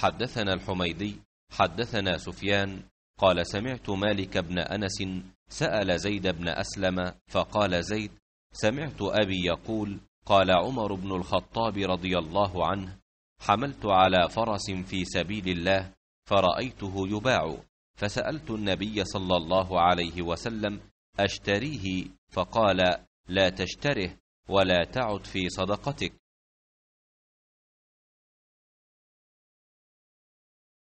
حدثنا الحميدي حدثنا سفيان قال سمعت مالك بن أنس سأل زيد بن أسلم فقال زيد سمعت أبي يقول قال عمر بن الخطاب رضي الله عنه حملت على فرس في سبيل الله فرأيته يباع فسألت النبي صلى الله عليه وسلم أشتريه فقال لا تشتره ولا تعد في صدقتك